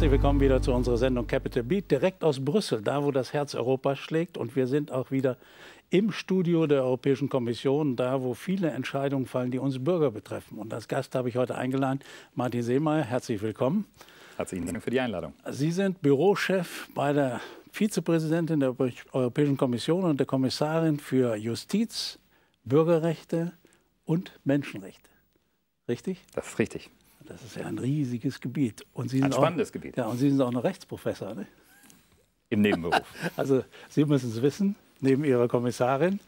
Herzlich willkommen wieder zu unserer Sendung Capital Beat, direkt aus Brüssel, da wo das Herz Europas schlägt. Und wir sind auch wieder im Studio der Europäischen Kommission, da wo viele Entscheidungen fallen, die uns Bürger betreffen. Und als Gast habe ich heute eingeladen Martin Seemeyer. Herzlich willkommen. Herzlichen Dank für die Einladung. Sie sind Bürochef bei der Vizepräsidentin der Europäischen Kommission und der Kommissarin für Justiz, Bürgerrechte und Menschenrechte. Richtig? Das ist richtig. Das ist ja ein riesiges Gebiet. Und Sie sind ein spannendes auch, Gebiet. Ja, und Sie sind auch noch Rechtsprofessor, ne? Im Nebenberuf. also Sie müssen es wissen, neben Ihrer Kommissarin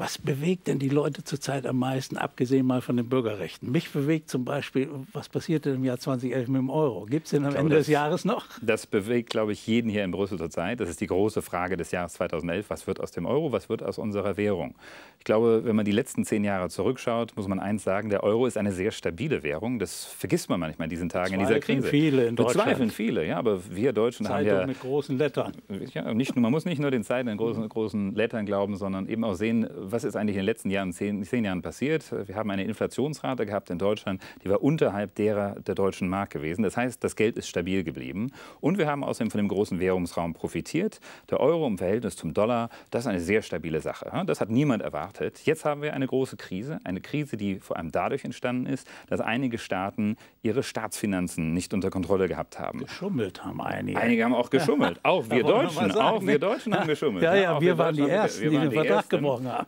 was bewegt denn die Leute zurzeit am meisten, abgesehen mal von den Bürgerrechten? Mich bewegt zum Beispiel, was passierte im Jahr 2011 mit dem Euro? Gibt es den am glaube, Ende das, des Jahres noch? Das bewegt, glaube ich, jeden hier in Brüssel zurzeit. Das ist die große Frage des Jahres 2011. Was wird aus dem Euro? Was wird aus unserer Währung? Ich glaube, wenn man die letzten zehn Jahre zurückschaut, muss man eins sagen, der Euro ist eine sehr stabile Währung. Das vergisst man manchmal in diesen Tagen, Zweifeln in dieser Krise. viele in Deutschland. Bezweifeln viele, ja, aber wir Deutschen Zeitung haben ja... mit großen Lettern. Ja, nicht, man muss nicht nur den Zeiten in großen, großen Lettern glauben, sondern eben auch sehen, was ist eigentlich in den letzten Jahren, zehn, zehn Jahren passiert? Wir haben eine Inflationsrate gehabt in Deutschland, die war unterhalb derer der deutschen Mark gewesen. Das heißt, das Geld ist stabil geblieben. Und wir haben außerdem von dem großen Währungsraum profitiert. Der Euro im Verhältnis zum Dollar, das ist eine sehr stabile Sache. Das hat niemand erwartet. Jetzt haben wir eine große Krise, eine Krise, die vor allem dadurch entstanden ist, dass einige Staaten ihre Staatsfinanzen nicht unter Kontrolle gehabt haben. Geschummelt haben einige. Einige haben auch geschummelt. Auch wir Deutschen, auch wir ne? Deutschen haben geschummelt. Ja, ja, wir, wir waren die Ersten, die den Verdacht gebrochen haben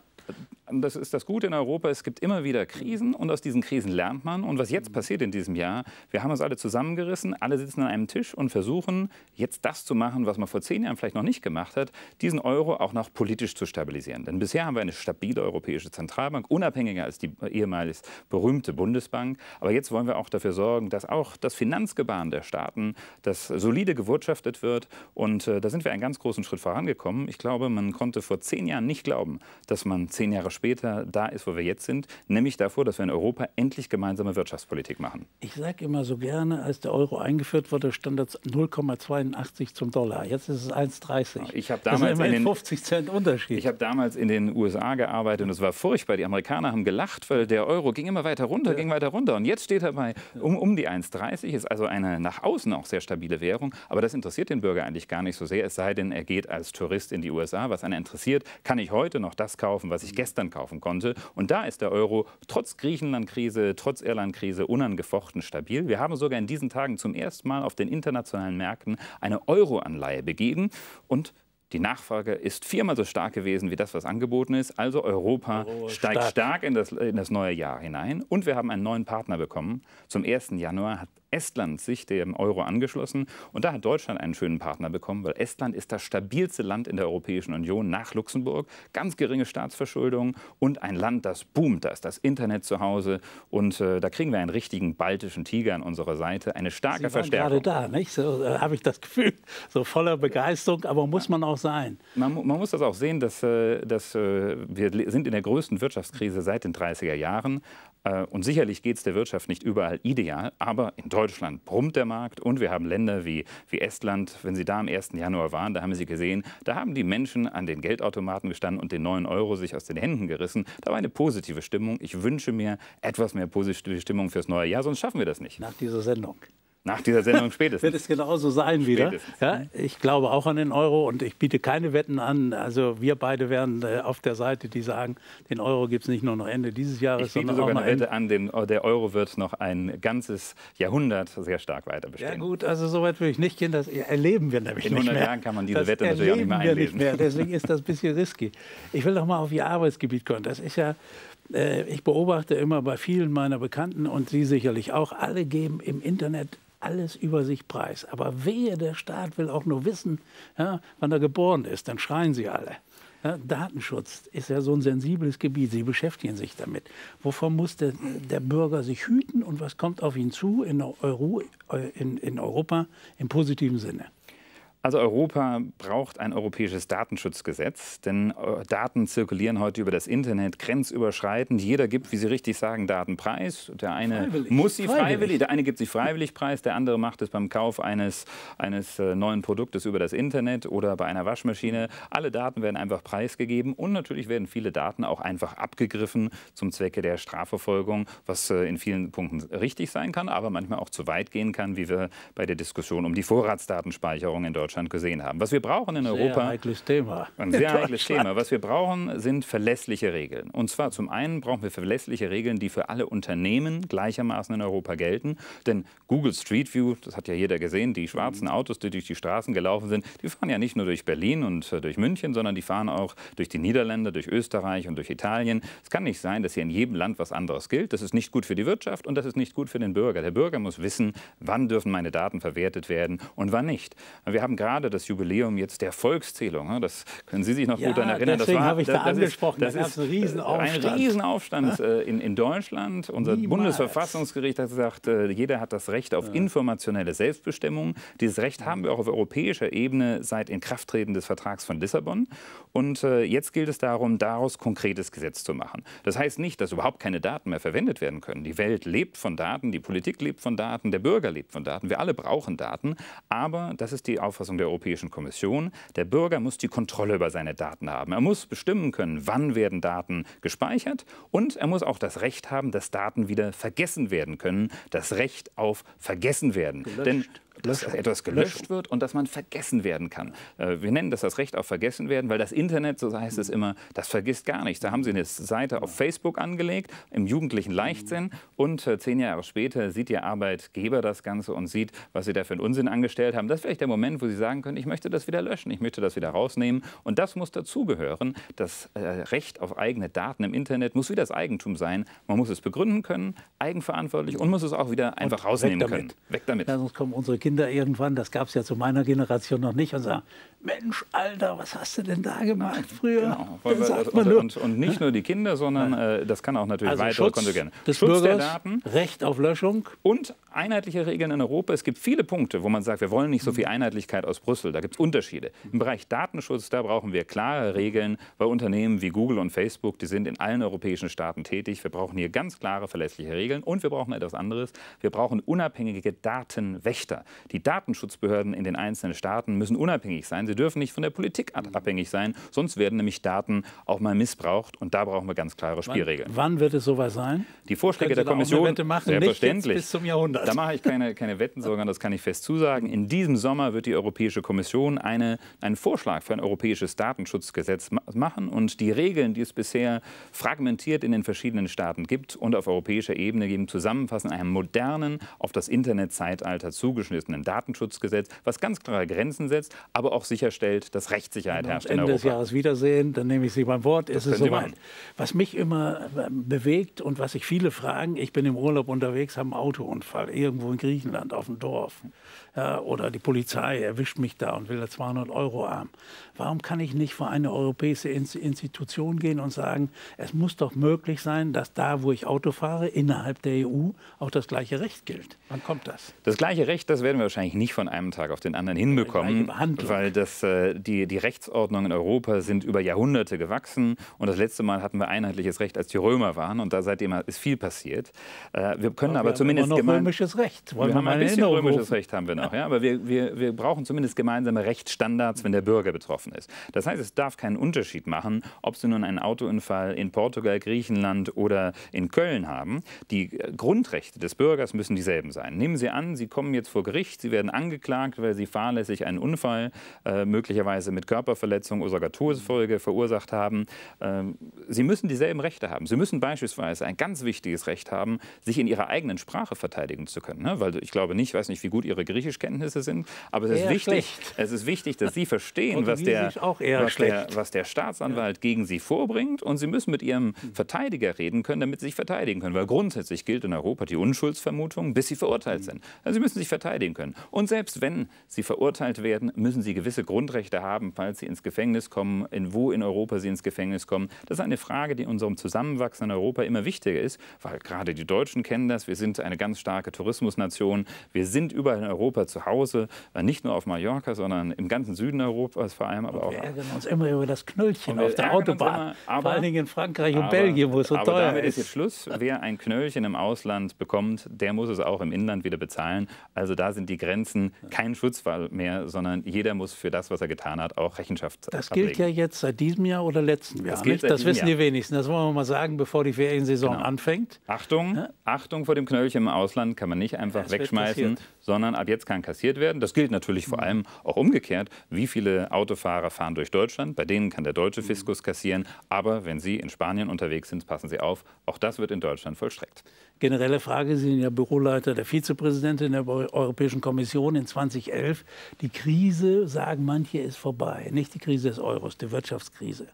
das ist das Gute in Europa, es gibt immer wieder Krisen und aus diesen Krisen lernt man. Und was jetzt passiert in diesem Jahr, wir haben uns alle zusammengerissen, alle sitzen an einem Tisch und versuchen jetzt das zu machen, was man vor zehn Jahren vielleicht noch nicht gemacht hat, diesen Euro auch noch politisch zu stabilisieren. Denn bisher haben wir eine stabile europäische Zentralbank, unabhängiger als die ehemals berühmte Bundesbank. Aber jetzt wollen wir auch dafür sorgen, dass auch das Finanzgebaren der Staaten, das solide gewirtschaftet wird. Und äh, da sind wir einen ganz großen Schritt vorangekommen. Ich glaube, man konnte vor zehn Jahren nicht glauben, dass man zehn Jahre später später da ist, wo wir jetzt sind, nämlich davor, dass wir in Europa endlich gemeinsame Wirtschaftspolitik machen. Ich sage immer so gerne, als der Euro eingeführt wurde, stand das 0,82 zum Dollar. Jetzt ist es 1,30. Ich habe damals das ist in 50 Cent Unterschied. Ich habe damals in den USA gearbeitet und es war furchtbar. Die Amerikaner haben gelacht, weil der Euro ging immer weiter runter, ja. ging weiter runter und jetzt steht er bei um, um die 1,30. Ist also eine nach außen auch sehr stabile Währung, aber das interessiert den Bürger eigentlich gar nicht so sehr. Es sei denn, er geht als Tourist in die USA. Was einen interessiert, kann ich heute noch das kaufen, was ich gestern Ausland kaufen konnte. Und da ist der Euro trotz Griechenland-Krise, trotz Irland-Krise unangefochten stabil. Wir haben sogar in diesen Tagen zum ersten Mal auf den internationalen Märkten eine Euro-Anleihe begeben. Und die Nachfrage ist viermal so stark gewesen wie das, was angeboten ist. Also Europa oh, steigt stark, stark in, das, in das neue Jahr hinein. Und wir haben einen neuen Partner bekommen. Zum 1. Januar hat Estland sich dem Euro angeschlossen. Und da hat Deutschland einen schönen Partner bekommen, weil Estland ist das stabilste Land in der Europäischen Union nach Luxemburg. Ganz geringe Staatsverschuldung und ein Land, das boomt. Da ist das Internet zu Hause. Und äh, da kriegen wir einen richtigen baltischen Tiger an unserer Seite. Eine starke Sie waren Verstärkung. gerade da, nicht? So, äh, habe ich das Gefühl. So voller Begeisterung, aber muss man auch sein. Man, man muss das auch sehen, dass, äh, dass äh, wir sind in der größten Wirtschaftskrise seit den 30er Jahren. Äh, und sicherlich geht es der Wirtschaft nicht überall ideal, aber in Deutschland Deutschland brummt der Markt und wir haben Länder wie, wie Estland, wenn Sie da am 1. Januar waren, da haben Sie gesehen, da haben die Menschen an den Geldautomaten gestanden und den neuen Euro sich aus den Händen gerissen. Da war eine positive Stimmung. Ich wünsche mir etwas mehr positive Stimmung fürs neue Jahr, sonst schaffen wir das nicht. Nach dieser Sendung. Nach dieser Sendung spätestens. Wird es genauso sein spätestens. wieder. Ja, ich glaube auch an den Euro und ich biete keine Wetten an. Also wir beide wären äh, auf der Seite, die sagen, den Euro gibt es nicht nur noch Ende dieses Jahres, ich sondern sogar auch noch eine Wette an, den, der Euro wird noch ein ganzes Jahrhundert sehr stark weiter bestehen. Ja gut, also soweit weit will ich nicht gehen. Das erleben wir nämlich nicht mehr. In 100 Jahren kann man diese das Wette natürlich auch nicht mehr einlesen. Nicht mehr. Deswegen ist das ein bisschen risky. Ich will noch mal auf Ihr Arbeitsgebiet kommen. Das ist ja äh, ich beobachte immer bei vielen meiner Bekannten und Sie sicherlich auch, alle geben im Internet alles über sich preis. Aber wehe, der Staat will auch nur wissen, ja, wann er geboren ist, dann schreien sie alle. Ja, Datenschutz ist ja so ein sensibles Gebiet. Sie beschäftigen sich damit. Wovon muss der, der Bürger sich hüten und was kommt auf ihn zu in, Euro, in, in Europa im positiven Sinne? Also Europa braucht ein europäisches Datenschutzgesetz, denn äh, Daten zirkulieren heute über das Internet grenzüberschreitend. Jeder gibt, wie Sie richtig sagen, Datenpreis. Der eine freiwillig. muss sie freiwillig. freiwillig, der eine gibt sie freiwillig preis, der andere macht es beim Kauf eines, eines äh, neuen Produktes über das Internet oder bei einer Waschmaschine. Alle Daten werden einfach preisgegeben und natürlich werden viele Daten auch einfach abgegriffen zum Zwecke der Strafverfolgung, was äh, in vielen Punkten richtig sein kann, aber manchmal auch zu weit gehen kann, wie wir bei der Diskussion um die Vorratsdatenspeicherung in Deutschland Deutschland gesehen haben. Was wir brauchen in sehr Europa. Ein heikles Thema. Ein sehr heikles Thema. Was wir brauchen, sind verlässliche Regeln. Und zwar zum einen brauchen wir verlässliche Regeln, die für alle Unternehmen gleichermaßen in Europa gelten. Denn Google Street View, das hat ja jeder gesehen, die schwarzen mhm. Autos, die durch die Straßen gelaufen sind, die fahren ja nicht nur durch Berlin und äh, durch München, sondern die fahren auch durch die Niederlande, durch Österreich und durch Italien. Es kann nicht sein, dass hier in jedem Land was anderes gilt. Das ist nicht gut für die Wirtschaft und das ist nicht gut für den Bürger. Der Bürger muss wissen, wann dürfen meine Daten verwertet werden und wann nicht. Wir haben gerade das Jubiläum jetzt der Volkszählung. Ne? Das können Sie sich noch ja, gut daran erinnern. Deswegen habe ich da das angesprochen. Ist, das ist ein Riesenaufstand, ein Riesenaufstand äh, in, in Deutschland. Unser Niemals. Bundesverfassungsgericht hat gesagt, äh, jeder hat das Recht auf informationelle Selbstbestimmung. Dieses Recht haben wir auch auf europäischer Ebene seit Inkrafttreten des Vertrags von Lissabon. Und äh, jetzt gilt es darum, daraus konkretes Gesetz zu machen. Das heißt nicht, dass überhaupt keine Daten mehr verwendet werden können. Die Welt lebt von Daten, die Politik lebt von Daten, der Bürger lebt von Daten. Wir alle brauchen Daten. Aber das ist die Auffassung Auffassung der Europäischen Kommission, der Bürger muss die Kontrolle über seine Daten haben. Er muss bestimmen können, wann werden Daten gespeichert und er muss auch das Recht haben, dass Daten wieder vergessen werden können. Das Recht auf vergessen werden. Gelöscht. Denn dass also etwas gelöscht wird und dass man vergessen werden kann. Äh, wir nennen das das Recht auf vergessen werden, weil das Internet, so heißt es immer, das vergisst gar nichts. Da haben sie eine Seite auf Facebook angelegt, im jugendlichen Leichtsinn und äh, zehn Jahre später sieht ihr Arbeitgeber das Ganze und sieht, was sie da für einen Unsinn angestellt haben. Das ist vielleicht der Moment, wo sie sagen können, ich möchte das wieder löschen, ich möchte das wieder rausnehmen und das muss dazugehören. Das äh, Recht auf eigene Daten im Internet muss wie das Eigentum sein. Man muss es begründen können, eigenverantwortlich und muss es auch wieder einfach und rausnehmen weg können. Weg damit. Ja, sonst kommen unsere Kinder Kinder irgendwann, das gab es ja zu meiner Generation noch nicht, und sagen, Mensch, Alter, was hast du denn da gemacht früher? Genau. Also und, und, und, nicht nur die Kinder, sondern äh, das kann auch natürlich also weitere Schutz Konsequenzen. Des Schutz Bürgers, der Daten. Recht auf Löschung. Und einheitliche Regeln in Europa. Es gibt viele Punkte, wo man sagt, wir wollen nicht so viel mhm. Einheitlichkeit aus Brüssel. Da gibt es Unterschiede. Im Bereich Datenschutz, da brauchen wir klare Regeln bei Unternehmen wie Google und Facebook. Die sind in allen europäischen Staaten tätig. Wir brauchen hier ganz klare, verlässliche Regeln. Und wir brauchen etwas anderes. Wir brauchen unabhängige Datenwächter. Die Datenschutzbehörden in den einzelnen Staaten müssen unabhängig sein. Sie dürfen nicht von der Politik mhm. abhängig sein, sonst werden nämlich Daten auch mal missbraucht. Und da brauchen wir ganz klare Spielregeln. Wann, wann wird es soweit sein? Die Vorschläge der Kommission. Wette machen? Selbstverständlich. bis zum Jahrhundert. Da mache ich keine, keine Wetten, sondern das kann ich fest zusagen. In diesem Sommer wird die Europäische Kommission eine, einen Vorschlag für ein europäisches Datenschutzgesetz machen und die Regeln, die es bisher fragmentiert in den verschiedenen Staaten gibt und auf europäischer Ebene geben, zusammenfassen einem modernen, auf das Internetzeitalter zugeschnittenen Verstößen Datenschutzgesetz, was ganz klare Grenzen setzt, aber auch sicherstellt, dass Rechtssicherheit herrscht Ende in Europa. des Jahres wiedersehen, dann nehme ich Sie beim Wort, das ist es soweit. Was mich immer äh, bewegt und was sich viele fragen, ich bin im Urlaub unterwegs, habe einen Autounfall irgendwo in Griechenland auf dem Dorf ja, oder die Polizei erwischt mich da und will da 200 Euro haben. Warum kann ich nicht vor eine europäische Institution gehen und sagen, es muss doch möglich sein, dass da, wo ich Auto fahre, innerhalb der EU auch das gleiche Recht gilt? Wann kommt das? Das gleiche Recht, das wäre werden wir wahrscheinlich nicht von einem Tag auf den anderen äh, hinbekommen, weil das, äh, die, die Rechtsordnungen in Europa sind über Jahrhunderte gewachsen. Und das letzte Mal hatten wir einheitliches Recht, als die Römer waren. Und da seitdem ist viel passiert. Äh, wir können aber, aber wir zumindest haben immer noch römisches Recht. Wollen wir haben ein bisschen römisches rufen? Recht haben wir noch. Ja? Aber wir, wir, wir brauchen zumindest gemeinsame Rechtsstandards, wenn der Bürger betroffen ist. Das heißt, es darf keinen Unterschied machen, ob Sie nun einen Autounfall in Portugal, Griechenland oder in Köln haben. Die Grundrechte des Bürgers müssen dieselben sein. Nehmen Sie an, Sie kommen jetzt vor Gericht Gericht. Sie werden angeklagt, weil sie fahrlässig einen Unfall, äh, möglicherweise mit Körperverletzung oder sogar Todesfolge verursacht haben. Ähm, sie müssen dieselben Rechte haben. Sie müssen beispielsweise ein ganz wichtiges Recht haben, sich in ihrer eigenen Sprache verteidigen zu können. Ne? Weil ich glaube nicht, ich weiß nicht, wie gut ihre Griechischkenntnisse sind, aber es ist, wichtig, es ist wichtig, dass sie verstehen, was der, was, der, was der, Staatsanwalt ja. gegen sie vorbringt. Und sie müssen mit ihrem Verteidiger reden können, damit sie sich verteidigen können. Weil grundsätzlich gilt in Europa die Unschuldsvermutung, bis sie verurteilt mhm. sind. Also sie müssen sich verteidigen ausstehen können. Und selbst wenn sie verurteilt werden, müssen sie gewisse Grundrechte haben, falls sie ins Gefängnis kommen, in wo in Europa sie ins Gefängnis kommen. Das ist eine Frage, die in unserem Zusammenwachsen in Europa immer wichtiger ist, weil gerade die Deutschen kennen das. Wir sind eine ganz starke Tourismusnation. Wir sind überall in Europa zu Hause, äh, nicht nur auf Mallorca, sondern im ganzen Süden Europas vor allem. Aber und wir auch ärgern uns immer über das Knöllchen auf der Autobahn. Immer, aber, vor allen Dingen in Frankreich und aber, Belgien, wo es so aber teuer damit ist. ist jetzt Schluss. Wer ein Knöllchen im Ausland bekommt, der muss es auch im Inland wieder bezahlen. Also da sind sind die Grenzen kein Schutzfall mehr, sondern jeder muss für das, was er getan hat, auch Rechenschaft Das ablegen. gilt ja jetzt seit diesem Jahr oder letzten Jahr. Das, nicht? das wissen Jahr. die wenigsten. Das wollen wir mal sagen, bevor die Feriensaison genau. anfängt. Achtung, ja? Achtung vor dem Knöllchen im Ausland kann man nicht einfach das wegschmeißen, sondern ab jetzt kann kassiert werden. Das gilt natürlich vor mhm. allem auch umgekehrt. Wie viele Autofahrer fahren durch Deutschland? Bei denen kann der deutsche mhm. Fiskus kassieren. Aber wenn Sie in Spanien unterwegs sind, passen Sie auf. Auch das wird in Deutschland vollstreckt. Generelle Frage, Sie sind ja Büroleiter der Vizepräsidentin der Europäischen Kommission in 2011. Die Krise, sagen manche, ist vorbei. Nicht die Krise des Euros, die Wirtschaftskrise.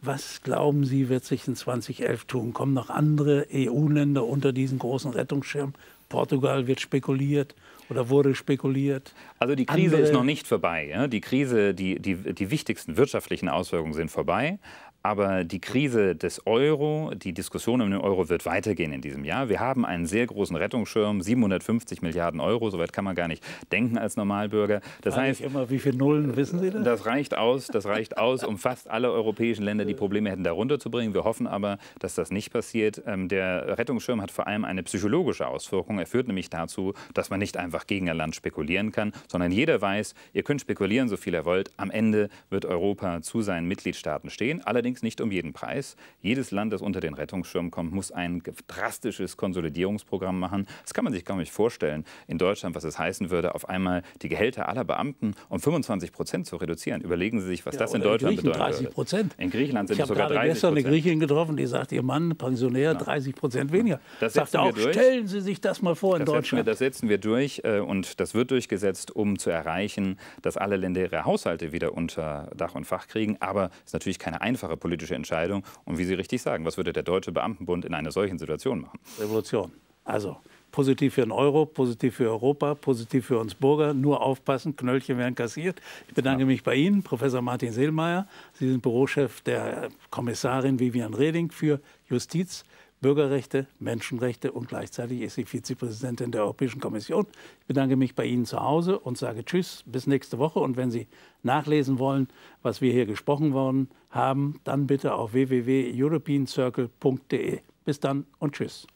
Was glauben Sie, wird sich in 2011 tun? Kommen noch andere EU-Länder unter diesen großen Rettungsschirm? Portugal wird spekuliert oder wurde spekuliert? Also die Krise Andere ist noch nicht vorbei. Die Krise, die, die, die wichtigsten wirtschaftlichen Auswirkungen sind vorbei. Aber die Krise des Euro, die Diskussion um den Euro wird weitergehen in diesem Jahr. Wir haben einen sehr großen Rettungsschirm, 750 Milliarden Euro. Soweit kann man gar nicht denken als Normalbürger. Das Frage heißt, immer, wie viele Nullen wissen Sie denn? Das reicht aus, das reicht aus, um fast alle europäischen Länder, die Probleme hätten, darunter zu bringen. Wir hoffen aber, dass das nicht passiert. Ähm, der Rettungsschirm hat vor allem eine psychologische Auswirkung. Er führt nämlich dazu, dass man nicht einfach gegen ein Land spekulieren kann, sondern jeder weiß, ihr könnt spekulieren, so viel ihr wollt. Am Ende wird Europa zu seinen Mitgliedstaaten stehen. Allerdings allerdings nicht um jeden Preis. Jedes Land, das unter den Rettungsschirm kommt, muss ein drastisches Konsolidierungsprogramm machen. Das kann man sich gar nicht vorstellen, in Deutschland, was es heißen würde, auf einmal die Gehälter aller Beamten um 25 Prozent zu reduzieren. Überlegen Sie sich, was ja, das in Deutschland in bedeutet. 30 Prozent. In Griechenland sind es sogar 30 Ich habe gestern eine Griechin getroffen, die sagt, ihr Mann, Pensionär, 30 Prozent weniger. Das sagte auch, durch. stellen Sie sich das mal vor in das Deutschland. Setzen wir, das setzen wir durch äh, und das wird durchgesetzt, um zu erreichen, dass alle Länder ihre Haushalte wieder unter Dach und Fach kriegen. Aber es ist natürlich keine einfache politische Entscheidung. Und wie Sie richtig sagen, was würde der Deutsche Beamtenbund in einer solchen Situation machen? Revolution. Also positiv für den Euro, positiv für Europa, positiv für uns Bürger. Nur aufpassen, Knöllchen werden kassiert. Ich bedanke ja. mich bei Ihnen, Professor Martin Seelmeier. Sie sind Bürochef der Kommissarin Vivian Reding für Justiz. Bürgerrechte, Menschenrechte und gleichzeitig ist sie Vizepräsidentin der Europäischen Kommission. Ich bedanke mich bei Ihnen zu Hause und sage Tschüss, bis nächste Woche. Und wenn Sie nachlesen wollen, was wir hier gesprochen worden haben, dann bitte auf www.europeancircle.de. Bis dann und Tschüss.